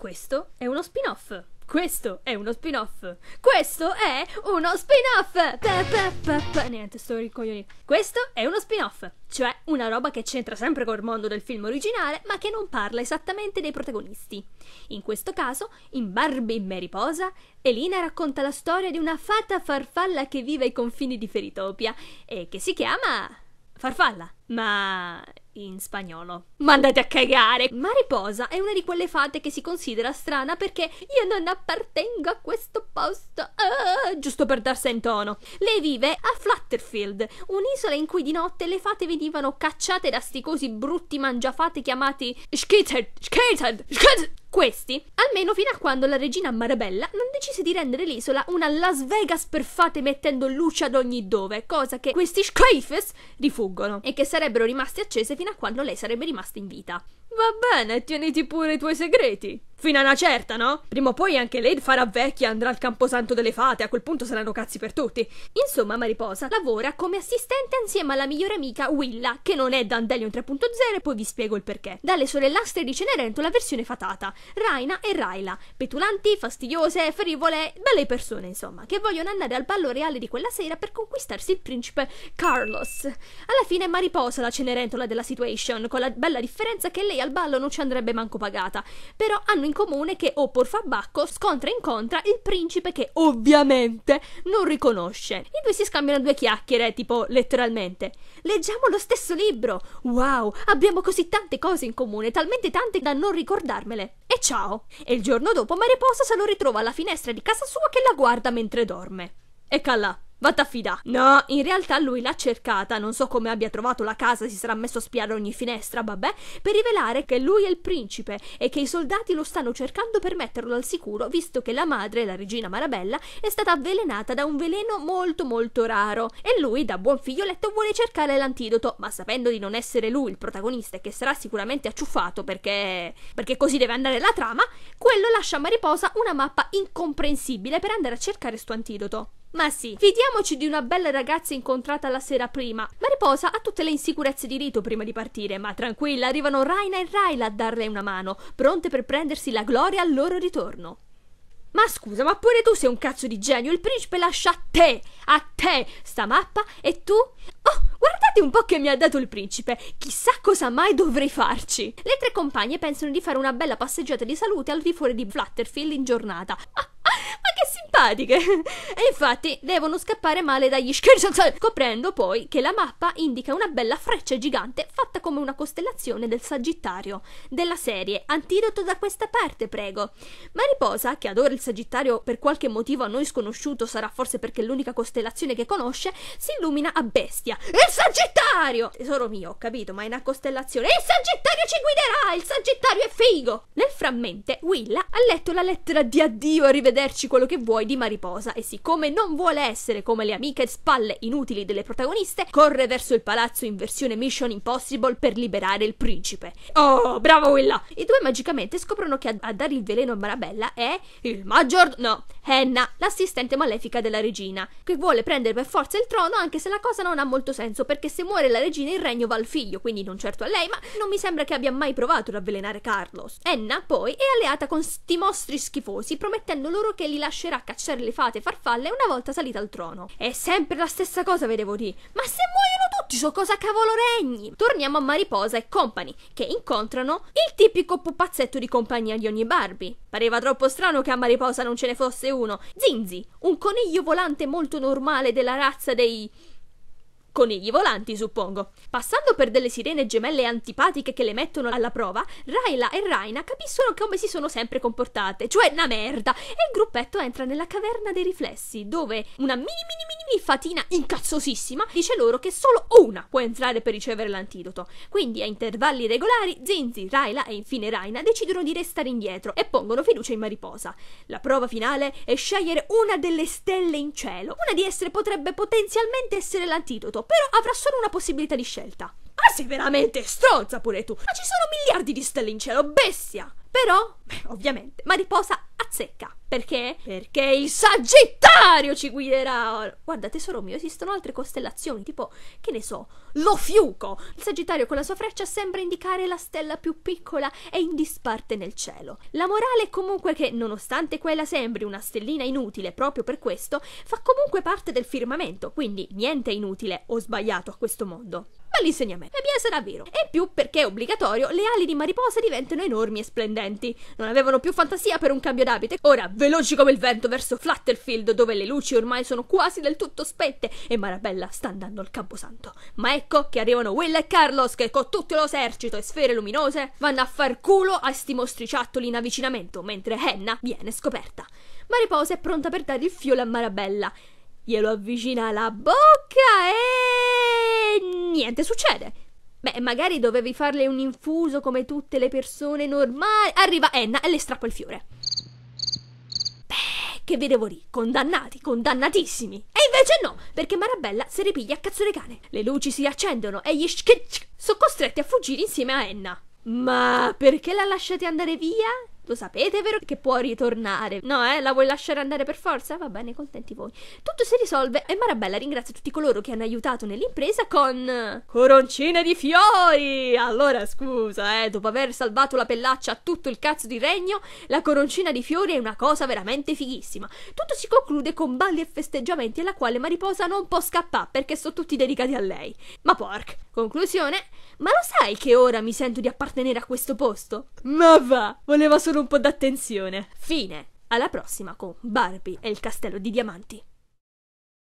Questo è uno spin-off. Questo è uno spin-off. Questo è uno spin-off. Niente, sto ricoglioni. Questo è uno spin-off, cioè una roba che c'entra sempre col mondo del film originale, ma che non parla esattamente dei protagonisti. In questo caso, in Barbie me riposa, Elina racconta la storia di una fata farfalla che vive ai confini di Feritopia e che si chiama Farfalla. Ma in spagnolo. Ma andate a cagare! Mariposa è una di quelle fate che si considera strana perché io non appartengo a questo posto, ah, giusto per darsi in tono. Lei vive a Flat Butterfield, un'isola in cui di notte le fate venivano cacciate da sticosi brutti mangiafate chiamati Skittered, Skittered, Skittered. Questi, almeno fino a quando la regina Marabella non decise di rendere l'isola una Las Vegas per fate mettendo luce ad ogni dove, cosa che questi Scafes rifuggono e che sarebbero rimaste accese fino a quando lei sarebbe rimasta in vita. Va bene, tieniti pure i tuoi segreti. Fino a una certa, no? Prima o poi anche lei farà vecchia e andrà al camposanto delle fate, a quel punto saranno cazzi per tutti. Insomma, Mariposa lavora come assistente insieme alla migliore amica Willa, che non è Dandelion 3.0 e poi vi spiego il perché. Dalle sorellastre di Cenerentola versione fatata, Raina e Raila, petulanti, fastidiose, frivole, belle persone insomma, che vogliono andare al ballo reale di quella sera per conquistarsi il principe Carlos. Alla fine Mariposa la Cenerentola della situation, con la bella differenza che lei al ballo non ci andrebbe manco pagata, però hanno in comune che o Porfabacco scontra e incontra il principe che ovviamente non riconosce. I due si scambiano due chiacchiere, tipo letteralmente. Leggiamo lo stesso libro! Wow, abbiamo così tante cose in comune, talmente tante da non ricordarmele. E ciao! E il giorno dopo Mariposa se lo ritrova alla finestra di casa sua che la guarda mentre dorme. E calà. Vatti a fidà. No, in realtà lui l'ha cercata, non so come abbia trovato la casa, si sarà messo a spiare ogni finestra, vabbè, per rivelare che lui è il principe e che i soldati lo stanno cercando per metterlo al sicuro, visto che la madre, la regina Marabella, è stata avvelenata da un veleno molto molto raro. E lui, da buon figlioletto, vuole cercare l'antidoto, ma sapendo di non essere lui il protagonista e che sarà sicuramente acciuffato perché... perché così deve andare la trama, quello lascia a Mariposa una mappa incomprensibile per andare a cercare sto antidoto. Ma sì, fidiamoci di una bella ragazza incontrata la sera prima. Ma riposa ha tutte le insicurezze di rito prima di partire, ma tranquilla, arrivano Raina e Raila a darle una mano, pronte per prendersi la gloria al loro ritorno. Ma scusa, ma pure tu sei un cazzo di genio, il principe lascia a te, a te, sta mappa e tu? Oh, guardate un po' che mi ha dato il principe, chissà cosa mai dovrei farci. Le tre compagne pensano di fare una bella passeggiata di salute al di fuori di Flutterfield in giornata, Ah, simpatiche. e infatti devono scappare male dagli scherzi, scoprendo poi che la mappa indica una bella freccia gigante fatta come una costellazione del Sagittario, della serie Antidoto da questa parte, prego. Mariposa, che adora il Sagittario per qualche motivo a noi sconosciuto, sarà forse perché è l'unica costellazione che conosce, si illumina a bestia. Il Sagittario! Tesoro mio, ho capito, ma è una costellazione. Il Sagittario ci guiderà! Il Sagittario è figo! Nel frammento, Willa ha letto la lettera di addio, arrivederci, quello che vuoi di Mariposa e siccome non vuole essere come le amiche spalle inutili delle protagoniste, corre verso il palazzo in versione Mission Impossible per liberare il principe. Oh, bravo Willa! I due magicamente scoprono che a, a dare il veleno a Marabella è il maggior... no, Henna, l'assistente malefica della regina, che vuole prendere per forza il trono anche se la cosa non ha molto senso perché se muore la regina il regno va al figlio, quindi non certo a lei, ma non mi sembra che abbia mai provato ad avvelenare Carlos. Henna poi è alleata con sti mostri schifosi promettendo loro che li lascerà cacciare cacciare le fate farfalle una volta salita al trono. È sempre la stessa cosa, vedevo di. Ma se muoiono tutti, so cosa cavolo regni? Torniamo a Mariposa e Company, che incontrano il tipico pupazzetto di compagnia di ogni Barbie. Pareva troppo strano che a Mariposa non ce ne fosse uno. Zinzi, un coniglio volante molto normale della razza dei Conigli volanti, suppongo. Passando per delle sirene gemelle antipatiche che le mettono alla prova, Raila e Raina capiscono come si sono sempre comportate, cioè una merda, e il gruppetto entra nella caverna dei riflessi, dove una mini mini quindi Fatina, incazzosissima, dice loro che solo una può entrare per ricevere l'antidoto. Quindi a intervalli regolari Zinzi, Raila e infine Raina decidono di restare indietro e pongono fiducia in Mariposa. La prova finale è scegliere una delle stelle in cielo. Una di esse potrebbe potenzialmente essere l'antidoto, però avrà solo una possibilità di scelta. Ma sei veramente stronza pure tu! Ma ci sono miliardi di stelle in cielo, bestia! Però, beh, ovviamente, Mariposa azzecca. Perché? Perché il Sagittario ci guiderà! Guarda, tesoro mio, esistono altre costellazioni, tipo, che ne so, lo fiuco! Il Sagittario con la sua freccia sembra indicare la stella più piccola e in disparte nel cielo. La morale è comunque che, nonostante quella sembri una stellina inutile proprio per questo, fa comunque parte del firmamento, quindi niente è inutile o sbagliato a questo mondo all'insegnamento. E bien sarà vero. E in più perché è obbligatorio, le ali di mariposa diventano enormi e splendenti. Non avevano più fantasia per un cambio d'abite. Ora, veloci come il vento verso Flutterfield, dove le luci ormai sono quasi del tutto spette e Marabella sta andando al Camposanto. Ma ecco che arrivano Will e Carlos che con tutto l'esercito e sfere luminose vanno a far culo a sti mostriciattoli in avvicinamento, mentre Henna viene scoperta. Mariposa è pronta per dare il fiolo a Marabella glielo avvicina alla bocca e niente succede. Beh, magari dovevi farle un infuso come tutte le persone normali. Arriva Enna e le strappa il fiore. Beh, che vi devo dire? Condannati, condannatissimi. E invece no, perché Marabella si ripiglia a cazzo di cane. Le luci si accendono e gli schitch sono costretti a fuggire insieme a Enna. Ma perché la lasciate andare via? Lo sapete, vero? Che può ritornare. No, eh? La vuoi lasciare andare per forza? Va bene, contenti voi. Tutto si risolve e Marabella ringrazia tutti coloro che hanno aiutato nell'impresa con... Coroncine di fiori! Allora, scusa, eh? Dopo aver salvato la pellaccia a tutto il cazzo di regno, la coroncina di fiori è una cosa veramente fighissima. Tutto si conclude con balli e festeggiamenti alla quale Mariposa non può scappare perché sono tutti dedicati a lei. Ma porca! Conclusione, ma lo sai che ora mi sento di appartenere a questo posto? Ma va, voleva solo un po' d'attenzione. Fine. Alla prossima con Barbie e il castello di diamanti.